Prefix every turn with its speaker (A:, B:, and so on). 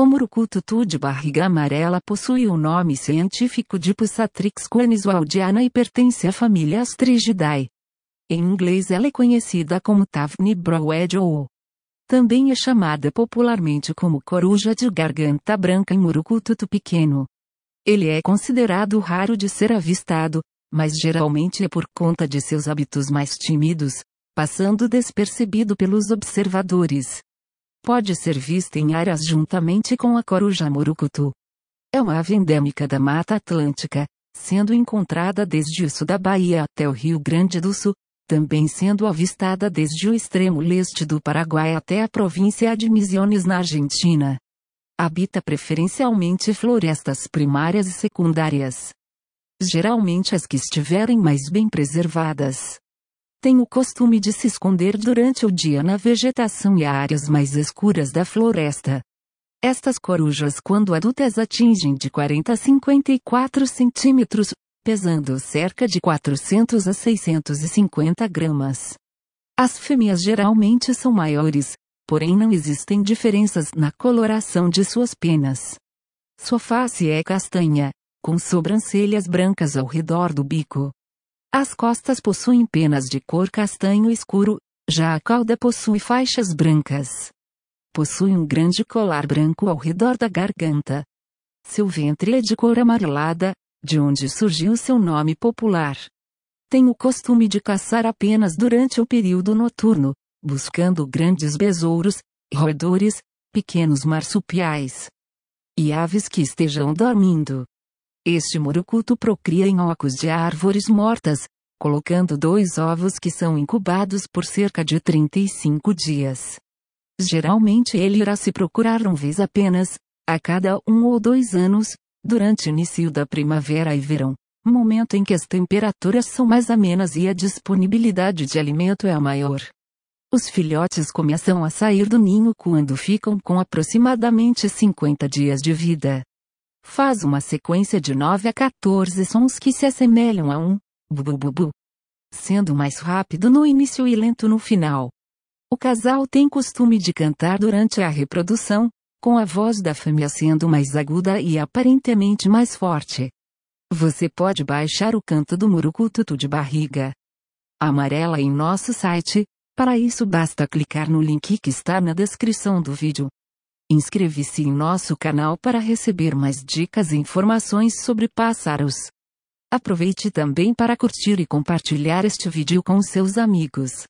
A: O murucututu de barriga amarela possui o nome científico de Pussatrix corniswaldiana e pertence à família Astrigidae. Em inglês ela é conhecida como Tavni browed ou também é chamada popularmente como coruja de garganta branca e murucututu pequeno. Ele é considerado raro de ser avistado, mas geralmente é por conta de seus hábitos mais tímidos, passando despercebido pelos observadores. Pode ser vista em áreas juntamente com a coruja murucutu. É uma ave endêmica da Mata Atlântica, sendo encontrada desde o sul da Bahia até o Rio Grande do Sul, também sendo avistada desde o extremo leste do Paraguai até a província de Misiones na Argentina. Habita preferencialmente florestas primárias e secundárias. Geralmente as que estiverem mais bem preservadas. Tem o costume de se esconder durante o dia na vegetação e áreas mais escuras da floresta. Estas corujas, quando adultas, atingem de 40 a 54 centímetros, pesando cerca de 400 a 650 gramas. As fêmeas geralmente são maiores, porém não existem diferenças na coloração de suas penas. Sua face é castanha, com sobrancelhas brancas ao redor do bico. As costas possuem penas de cor castanho escuro, já a cauda possui faixas brancas. Possui um grande colar branco ao redor da garganta. Seu ventre é de cor amarelada, de onde surgiu seu nome popular. Tem o costume de caçar apenas durante o período noturno, buscando grandes besouros, roedores, pequenos marsupiais e aves que estejam dormindo. Este murucuto procria em ocos de árvores mortas, colocando dois ovos que são incubados por cerca de 35 dias. Geralmente ele irá se procurar uma vez apenas, a cada um ou dois anos, durante o início da primavera e verão, momento em que as temperaturas são mais amenas e a disponibilidade de alimento é a maior. Os filhotes começam a sair do ninho quando ficam com aproximadamente 50 dias de vida faz uma sequência de 9 a 14 sons que se assemelham a um bu-bu-bu-bu, sendo mais rápido no início e lento no final. O casal tem costume de cantar durante a reprodução, com a voz da fêmea sendo mais aguda e aparentemente mais forte. Você pode baixar o canto do murucututu de barriga amarela em nosso site, para isso basta clicar no link que está na descrição do vídeo. Inscreve-se em nosso canal para receber mais dicas e informações sobre pássaros. Aproveite também para curtir e compartilhar este vídeo com seus amigos.